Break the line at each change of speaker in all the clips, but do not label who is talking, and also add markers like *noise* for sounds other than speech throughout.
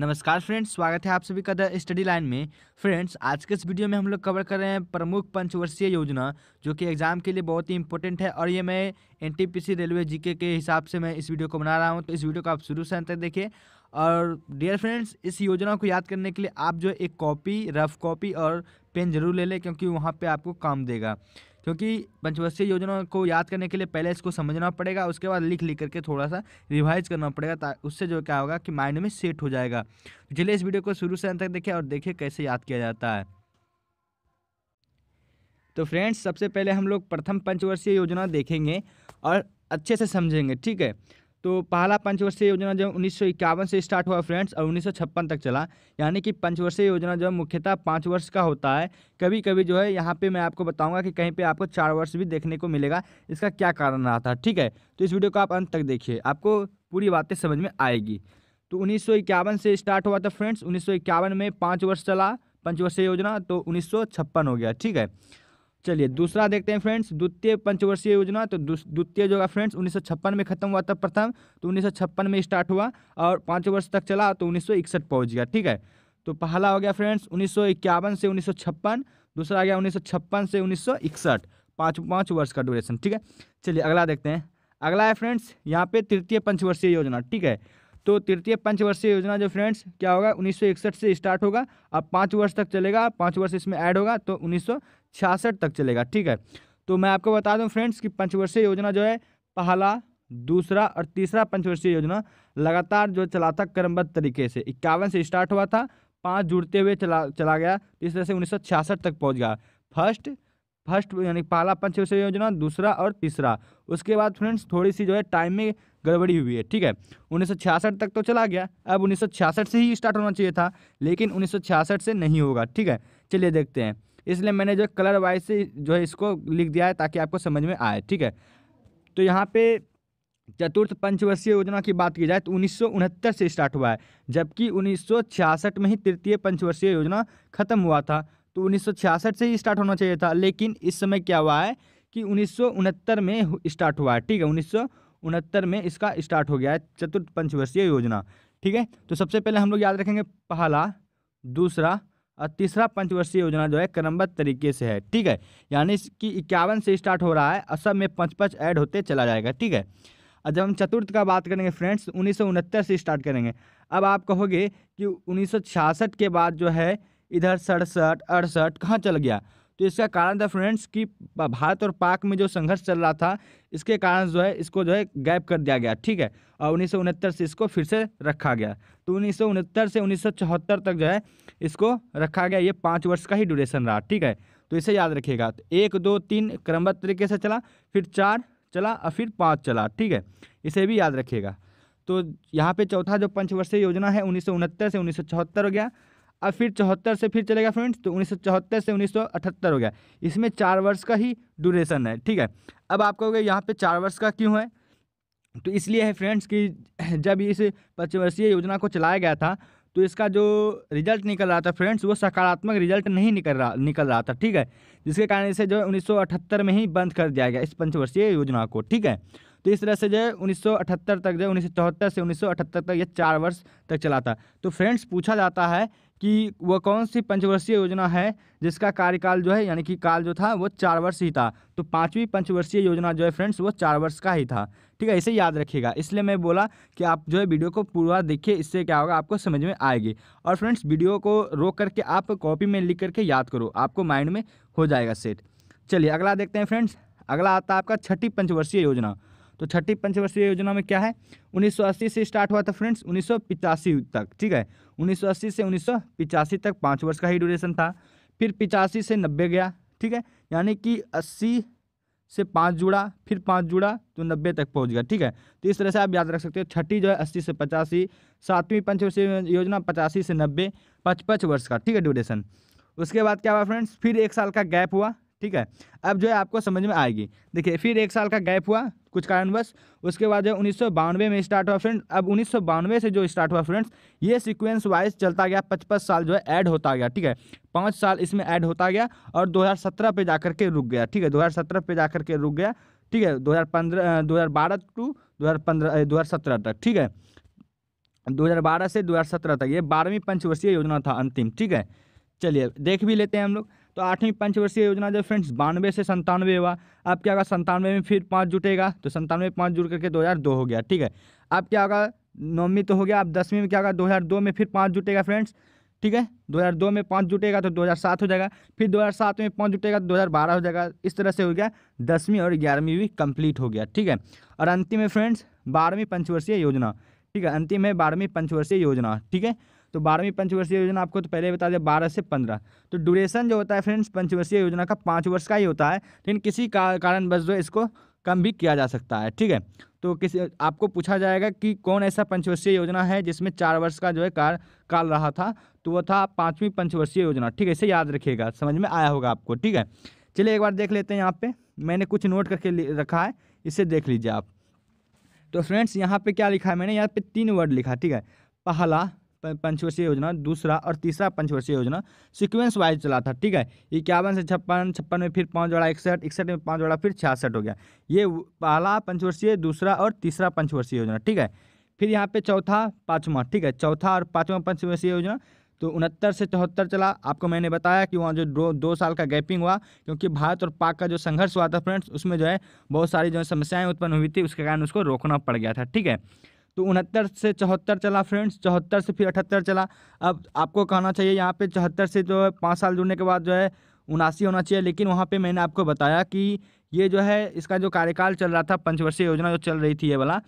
नमस्कार फ्रेंड्स स्वागत है आप सभी का द स्टडी लाइन में फ्रेंड्स आज के इस वीडियो में हम लोग कवर कर रहे हैं प्रमुख पंचवर्षीय योजना जो कि एग्ज़ाम के लिए बहुत ही इंपॉर्टेंट है और ये मैं एनटीपीसी रेलवे जीके के हिसाब से मैं इस वीडियो को बना रहा हूँ तो इस वीडियो को आप शुरू से अंत तक देखिए और डियर फ्रेंड्स इस योजना को याद करने के लिए आप जो एक कॉपी रफ कॉपी और पेन जरूर ले लें क्योंकि वहाँ पर आपको काम देगा क्योंकि पंचवर्षीय योजना को याद करने के लिए पहले इसको समझना पड़ेगा उसके बाद लिख लिख करके थोड़ा सा रिवाइज करना पड़ेगा उससे जो क्या होगा कि माइंड में सेट हो जाएगा तो चलिए इस वीडियो को शुरू से अंत तक देखें और देखिए कैसे याद किया जाता है तो फ्रेंड्स सबसे पहले हम लोग प्रथम पंचवर्षीय योजना देखेंगे और अच्छे से समझेंगे ठीक है तो पहला पंचवर्षीय योजना जो उन्नीस से स्टार्ट हुआ फ्रेंड्स और उन्नीस तक चला यानी कि पंचवर्षीय योजना जो मुख्यतः पाँच वर्ष का होता है कभी कभी जो है यहाँ पे मैं आपको बताऊंगा कि कहीं पे आपको चार वर्ष भी देखने को मिलेगा इसका क्या कारण रहा था ठीक है तो इस वीडियो को आप अंत तक देखिए आपको पूरी बातें समझ में आएगी तो उन्नीस से स्टार्ट हुआ था फ्रेंड्स उन्नीस में पाँच वर्ष चला पंचवर्षीय योजना तो उन्नीस हो गया ठीक है चलिए दूसरा देखते हैं फ्रेंड्स द्वितीय पंचवर्षीय योजना तो द्वितीय जो है फ्रेंड्स उन्नीस में खत्म हुआ था प्रथम तो उन्नीस में स्टार्ट हुआ और पाँच वर्ष तक चला तो उन्नीस पहुंच गया ठीक है तो पहला हो गया फ्रेंड्स उन्नीस से उन्नीस दूसरा आ गया उन्नीस से उन्नीस पाँच पाँच वर्ष का ड्यूरेशन ठीक है चलिए अगला देखते हैं अगला है फ्रेंड्स यहाँ पे तृतीय पंचवर्षीय योजना ठीक है तो तृतीय पंचवर्षीय योजना जो फ्रेंड्स क्या होगा उन्नीस से स्टार्ट होगा अब पाँच वर्ष तक चलेगा पाँच वर्ष इसमें ऐड होगा तो उन्नीस तक चलेगा ठीक है तो मैं आपको बता दूं फ्रेंड्स कि पंचवर्षीय योजना जो है पहला दूसरा और तीसरा पंचवर्षीय योजना लगातार जो चला था क्रमबद्ध तरीके से इक्यावन से स्टार्ट हुआ था पाँच जुड़ते हुए चला चला गया इस तरह से उन्नीस तक पहुँच गया फर्स्ट फर्स्ट यानी पहला पंचवर्षीय योजना दूसरा और तीसरा उसके बाद फ्रेंड्स थोड़ी सी जो है टाइम में गड़बड़ी हुई है ठीक है उन्नीस तक तो चला गया अब उन्नीस से ही स्टार्ट होना चाहिए था लेकिन उन्नीस से नहीं होगा ठीक है चलिए देखते हैं इसलिए मैंने जो कलर वाइज से जो है इसको लिख दिया है ताकि आपको समझ में आए ठीक है तो यहाँ पे चतुर्थ पंचवर्षीय योजना की बात की जाए तो उन्नीस से स्टार्ट हुआ है जबकि उन्नीस में ही तृतीय पंचवर्षीय योजना खत्म हुआ था तो उन्नीस से ही स्टार्ट होना चाहिए था लेकिन इस समय क्या हुआ है कि उन्नीस में स्टार्ट हुआ है ठीक है उन्नीस में इसका स्टार्ट हो गया है चतुर्थ पंचवर्षीय योजना ठीक है तो सबसे पहले हम लोग याद रखेंगे पहला दूसरा और तीसरा पंचवर्षीय योजना जो है क्रमबद्ध तरीके से है ठीक है यानी कि इक्यावन से स्टार्ट हो रहा है और सब में पंच पंच ऐड होते चला जाएगा ठीक है और जब हम चतुर्थ का बात करेंगे फ्रेंड्स उन्नीस से स्टार्ट करेंगे अब आप कहोगे कि उन्नीस के बाद जो है इधर सड़सठ अड़सठ कहाँ चल गया तो इसका कारण था फ्रेंड्स कि भारत और पाक में जो संघर्ष चल रहा था इसके कारण जो है इसको जो है गैप कर दिया गया ठीक है और उन्नीस से इसको फिर से रखा गया तो उन्नीस से उन्नीस तक जो है इसको रखा गया ये पाँच वर्ष का ही ड्यूरेशन रहा ठीक है तो इसे याद रखिएगा तो एक दो तीन क्रमबद्ध तरीके से चला फिर चार चला और फिर पाँच चला ठीक है इसे भी याद रखिएगा तो यहाँ पे चौथा जो पंचवर्षीय योजना है उन्नीस से उन्नीस हो गया अब फिर चौहत्तर से फिर चलेगा फ्रेंड्स तो उन्नीस से उन्नीस हो गया इसमें चार वर्ष का ही ड्यूरेशन है ठीक है अब आप कहोगे यहाँ पर चार वर्ष का क्यों है तो इसलिए है फ्रेंड्स कि *clears throat* जब इस पंचवर्षीय योजना को चलाया गया था तो इसका जो रिजल्ट निकल रहा था फ्रेंड्स वो सकारात्मक रिजल्ट नहीं निकल रहा निकल रहा था ठीक है जिसके कारण इसे जो है उन्नीस में ही बंद कर दिया गया इस पंचवर्षीय योजना को ठीक है तो इस तरह से जो है उन्नीस तक जो है उन्नीस से उन्नीस तक यह चार वर्ष तक चला था तो फ्रेंड्स पूछा जाता है कि वह कौन सी पंचवर्षीय योजना है जिसका कार्यकाल जो है यानी कि काल जो था वो चार वर्ष ही था तो पाँचवीं पंचवर्षीय योजना जो है फ्रेंड्स वो चार वर्ष का ही था ठीक है इसे याद रखिएगा इसलिए मैं बोला कि आप जो है वीडियो को पूरा देखिए इससे क्या होगा आपको समझ में आएगी और फ्रेंड्स वीडियो को रोक करके आप कॉपी में लिख करके याद करो आपको माइंड में हो जाएगा सेट चलिए अगला देखते हैं फ्रेंड्स अगला आता है आपका छठी पंचवर्षीय योजना तो छठी पंचवर्षीय योजना में क्या है 1980 से स्टार्ट हुआ था फ्रेंड्स उन्नीस तक ठीक है 1980 से उन्नीस तक पाँच वर्ष का ही ड्यूरेशन था फिर पिचासी से नब्बे गया ठीक है यानी कि अस्सी से पाँच जुड़ा फिर पाँच जुड़ा तो नब्बे तक पहुंच गया ठीक है तो इस तरह से आप याद रख सकते हो छठी जो है अस्सी से पचासी सातवीं पंचवर्षीय योजना पचासी से नब्बे पचपच वर्ष का ठीक है ड्यूरेशन उसके बाद क्या हुआ फ्रेंड्स फिर एक साल का गैप हुआ ठीक है अब जो है आपको समझ में आएगी देखिए फिर एक साल का गैप हुआ कुछ कारणवश उसके बाद जो उन्नीस में स्टार्ट हुआ फ्रेंड्स अब उन्नीस से जो स्टार्ट हुआ फ्रेंड्स ये सीक्वेंस वाइज चलता गया पचपन साल जो है ऐड होता गया ठीक है पाँच साल इसमें ऐड होता गया और दो पे जाकर के रुक गया ठीक है दो पे जाकर के रुक गया ठीक है 2015 2012 टू 2015 2017 तक ठीक है 2012 से 2017 तक ये बारहवीं पंचवर्षीय योजना था अंतिम ठीक है चलिए देख भी लेते हैं हम लोग तो आठवीं पंचवर्षीय योजना जो फ्रेंड्स बानवे से संतानवे हुआ अब क्या होगा संतानवे में फिर पाँच जुटेगा तो संतानवे में पाँच जुट करके दो हज़ार दो हो गया ठीक है अब क्या होगा नौवीं तो हो गया अब दसवीं में क्या होगा दो हज़ार दो में फिर पाँच जुटेगा फ्रेंड्स ठीक है दो हजार दो में पाँच जुटेगा तो दो हज़ार सात हो जाएगा फिर दो हज़ार सात में पाँच जुटेगा तो दो हज़ार बारह हो जाएगा इस तरह से हो गया दसवीं और ग्यारहवीं भी कंप्लीट हो गया ठीक है और अंतिम है फ्रेंड्स बारहवीं पंचवर्षीय योजना ठीक है अंतिम है बारहवीं पंचवर्षीय योजना ठीक है तो बारहवीं पंचवर्षीय योजना आपको तो पहले बता दें बारह से पंद्रह तो ड्यूरेशन जो होता है फ्रेंड्स पंचवर्षीय योजना का पाँच वर्ष का ही होता है लेकिन किसी कारण बस जो इसको कम भी किया जा सकता है ठीक है तो किसी आपको पूछा जाएगा कि कौन ऐसा पंचवर्षीय योजना है जिसमें चार वर्ष का जो है कार काल रहा था तो वो था पाँचवीं पंचवर्षीय योजना ठीक है इसे याद रखिएगा समझ में आया होगा आपको ठीक है चलिए एक बार देख लेते हैं यहाँ पे मैंने कुछ नोट करके रखा है इसे देख लीजिए आप तो फ्रेंड्स यहाँ पर क्या लिखा है मैंने यहाँ पर तीन वर्ड लिखा ठीक है पहला पंचवर्षीय योजना दूसरा और तीसरा पंचवर्षीय योजना सिक्वेंस वाइज चला था ठीक है इक्यावन से छप्पन छप्पन में फिर पाँच जोड़ा इकसठ इकसठ में पाँच जोड़ा फिर छियासठ हो गया ये पहला पंचवर्षीय दूसरा और तीसरा पंचवर्षीय योजना ठीक है फिर यहाँ पे चौथा पाँचवा ठीक है चौथा और पाँचवा पंचवर्षीय योजना तो उनहत्तर से चौहत्तर चला आपको मैंने बताया कि वहाँ जो दो दो साल का गैपिंग हुआ क्योंकि भारत और पाक का जो संघर्ष हुआ था फ्रेंड्स उसमें जो है बहुत सारी जो है समस्याएं उत्पन्न हुई थी उसके कारण उसको रोकना पड़ गया था ठीक है तो उनहत्तर से चौहत्तर चला फ्रेंड्स चौहत्तर से फिर अठहत्तर चला अब आपको कहना चाहिए यहाँ पे चौहत्तर से जो है पाँच साल जुड़ने के बाद जो है उनासी होना चाहिए लेकिन वहाँ पे मैंने आपको बताया कि ये जो है इसका जो कार्यकाल चल रहा था पंचवर्षीय योजना जो चल रही थी ये वाला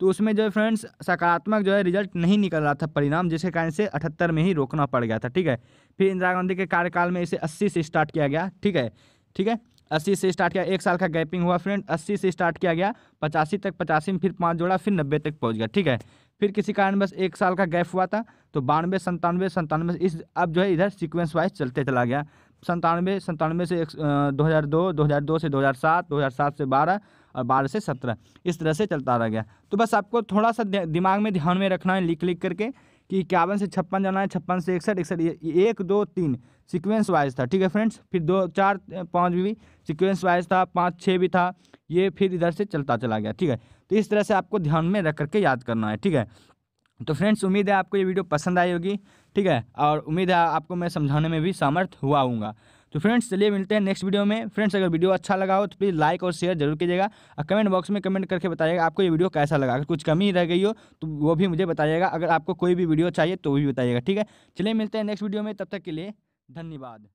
तो उसमें जो है फ्रेंड्स सकारात्मक जो है रिजल्ट नहीं निकल रहा था परिणाम जिसके कारण से अठहत्तर में ही रोकना पड़ गया था ठीक है फिर इंदिरा गांधी के कार्यकाल में इसे अस्सी से स्टार्ट किया गया ठीक है ठीक है अस्सी से स्टार्ट किया एक साल का गैपिंग हुआ फ्रेंड अस्सी से स्टार्ट किया गया पचासी तक पचासी में फिर पाँच जोड़ा फिर नब्बे तक पहुँच गया ठीक है फिर किसी कारण बस एक साल का गैप हुआ था तो बानवे संतानवे संतानवे इस अब जो है इधर सीक्वेंस वाइज चलते चला गया संतानवे संतानवे से एक दो हज़ार दो दो हज़ार दो से दो हज़ार सात दो हज़ार सात से बारह और बारह से सत्रह इस तरह से चलता रह गया तो बस आपको थोड़ा सा दिमाग में ध्यान में रखना है लिख लिख करके कि इक्यावन से छप्पन जाना है छप्पन से इकसठ इकसठ एक दो तीन सीक्वेंस वाइज था ठीक है फ्रेंड्स फिर दो चार पाँच भी सिक्वेंस वाइज था पाँच छः भी था ये फिर इधर से चलता चला गया ठीक है तो इस तरह से आपको ध्यान में रख करके याद करना है ठीक है तो फ्रेंड्स उम्मीद है आपको ये वीडियो पसंद आई होगी ठीक है और उम्मीद है आपको मैं समझाने में भी समर्थ हुआ हूँगा तो फ्रेंड्स चलिए मिलते हैं नेक्स्ट वीडियो में फ्रेंड्स अगर वीडियो अच्छा लगा हो तो प्लीज़ लाइक और शेयर जरूर कीजिएगा और कमेंट बॉक्स में कमेंट करके बताइएगा आपको ये वीडियो कैसा लगा अगर कुछ कमी रह गई हो तो वो भी मुझे बताइएगा अगर आपको कोई भी वीडियो चाहिए तो भी बताइएगा ठीक है चलिए मिलते हैं नेक्स्ट वीडियो में तब तक के लिए धन्यवाद